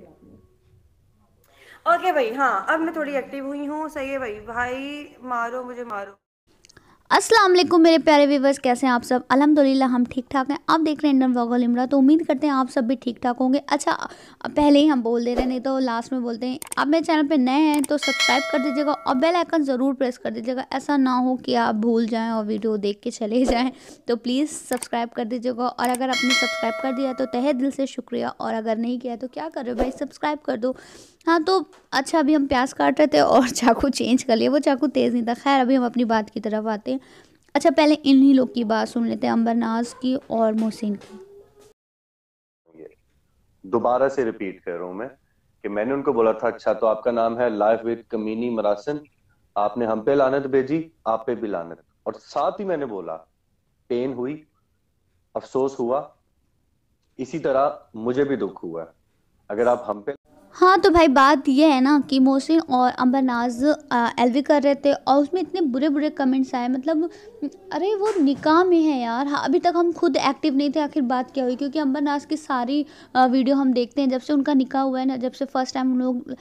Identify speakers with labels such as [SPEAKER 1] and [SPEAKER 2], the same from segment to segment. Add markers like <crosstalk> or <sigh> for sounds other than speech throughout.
[SPEAKER 1] okay okay भाई हाँ अब मैं थोड़ी एक्टिव हुई हूँ सही है भाई भाई मारो मुझे मारो अस्सलाम वालेकुम मेरे प्यारे व्यूवर्स कैसे हैं आप सब अलहमदिल्ला हम ठीक ठाक हैं आप देख रहे हैं इंडियन व्लॉगर इमरा तो उम्मीद करते हैं आप सब भी ठीक ठाक होंगे अच्छा पहले ही हम बोल दे रहे नहीं तो लास्ट में बोलते हैं आप मेरे चैनल पे नए हैं तो सब्सक्राइब कर दीजिएगा और बेल आइकन ज़रूर प्रेस कर दीजिएगा ऐसा ना हो कि आप भूल जाएँ और वीडियो देख के चले जाएँ तो प्लीज़ सब्सक्राइब कर दीजिएगा और अगर आपने सब्सक्राइब कर दिया तो तहे दिल से शुक्रिया और अगर नहीं किया तो क्या करो भाई सब्सक्राइब कर दो हाँ तो अच्छा अभी हम प्याज काट रहे थे और <laughs> चाकू चेंज कर लिए वो चाकू तेज़ नहीं था खैर अभी हम अपनी बात की तरफ आते हैं अच्छा पहले इन्हीं लोग की बात सुन लेते हैं अंबरनाज की और मोहसिन की दोबारा से रिपीट कर रहा हूँ मैं कि मैंने उनको बोला था अच्छा तो आपका नाम है लाइफ विद कमीनी मरासन आपने हम पे लानत भेजी आप पे भी लानत और साथ ही मैंने बोला पेन हुई अफसोस हुआ इसी तरह मुझे भी दुख हुआ अगर आप हम पे हाँ तो भाई बात ये है ना कि मोहसिन और अम्बरनाज एलवी कर रहे थे और उसमें इतने बुरे बुरे कमेंट्स आए मतलब अरे वो निकाह में है यार हाँ अभी तक हम खुद एक्टिव नहीं थे आखिर बात क्या हुई क्योंकि अम्बरनाज की सारी वीडियो हम देखते हैं जब से उनका निकाह हुआ है ना जब से फर्स्ट टाइम हम लोग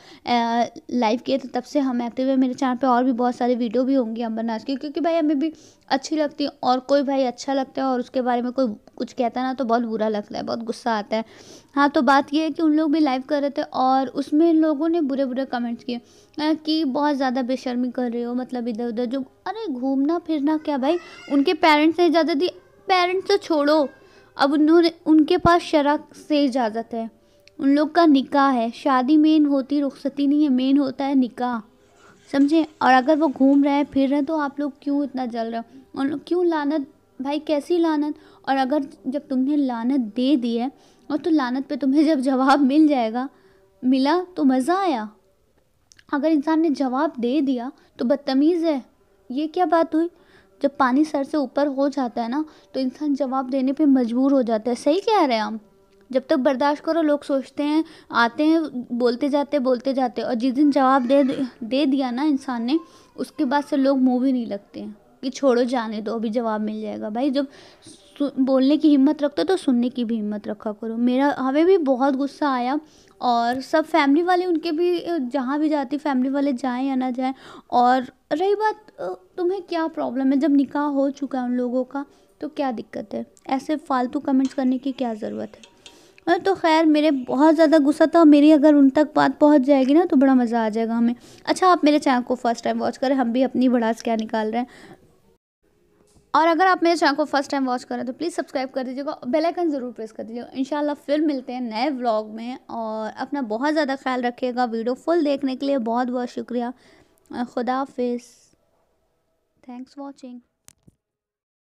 [SPEAKER 1] लाइव किए थे तब से हम एक्टिव है मेरे चैनल पर और भी बहुत सारी वीडियो भी होंगी अम्बरनाज की क्योंकि भाई हमें भी अच्छी लगती है और कोई भाई अच्छा लगता है और उसके बारे में कोई कुछ कहता है ना तो बहुत बुरा लगता है बहुत गुस्सा आता है हाँ तो बात यह है कि उन लोग भी लाइव कर रहे थे और और उसमें लोगों ने बुरे बुरे कमेंट्स किए कि बहुत ज़्यादा बेशर्मी कर रहे हो मतलब इधर उधर जो अरे घूमना फिरना क्या भाई उनके पेरेंट्स ने इजाज़त दी पेरेंट्स तो छोड़ो अब उन्होंने उनके पास शराब से इजाज़त है उन लोग का निकाह है शादी मेन होती रुखसती नहीं है मेन होता है निकाह समझे और अगर वो घूम रहे हैं फिर रहे हैं तो आप लोग क्यों इतना जल रहे हो उन क्यों लानत भाई कैसी लानत और अगर जब तुमने लानत दे दी है और तो लानत पे तुम्हें जब जवाब मिल जाएगा मिला तो मज़ा आया अगर इंसान ने जवाब दे दिया तो बदतमीज़ है ये क्या बात हुई जब पानी सर से ऊपर हो जाता है ना तो इंसान जवाब देने पे मजबूर हो जाता है सही कह रहे हैं हम जब तक बर्दाश्त करो लोग सोचते हैं आते हैं बोलते जाते बोलते जाते और जिस दिन जवाब दे दे दिया ना इंसान ने उसके बाद से लोग मुँह भी नहीं लगते हैं कि छोड़ो जाने दो अभी जवाब मिल जाएगा भाई जब बोलने की हिम्मत रखते हो तो सुनने की भी हिम्मत रखा करो मेरा हमें भी बहुत गुस्सा आया और सब फैमिली वाले उनके भी जहाँ भी जाती फैमिली वाले जाएँ या ना जाएँ और रही बात तुम्हें क्या प्रॉब्लम है जब निकाह हो चुका है उन लोगों का तो क्या दिक्कत है ऐसे फालतू कमेंट्स करने की क्या ज़रूरत है तो खैर मेरे बहुत ज़्यादा गुस्सा था मेरी अगर उन तक बात पहुँच जाएगी ना तो बड़ा मज़ा आ जाएगा हमें अच्छा आप मेरे चैनल को फर्स्ट टाइम वॉच करें हम भी अपनी बड़ा क्या निकाल रहे हैं और अगर आप मेरे चैनल को फर्स्ट टाइम वॉच करें तो प्लीज़ सब्सक्राइब कर दीजिएगा बेल आइकन ज़रूर प्रेस कर दीजिएगा इंशाल्लाह फिर मिलते हैं नए व्लॉग में और अपना बहुत ज़्यादा ख्याल रखिएगा वीडियो फुल देखने के लिए बहुत बहुत शुक्रिया खुदा हाफिज़ थैंक्स वॉचिंग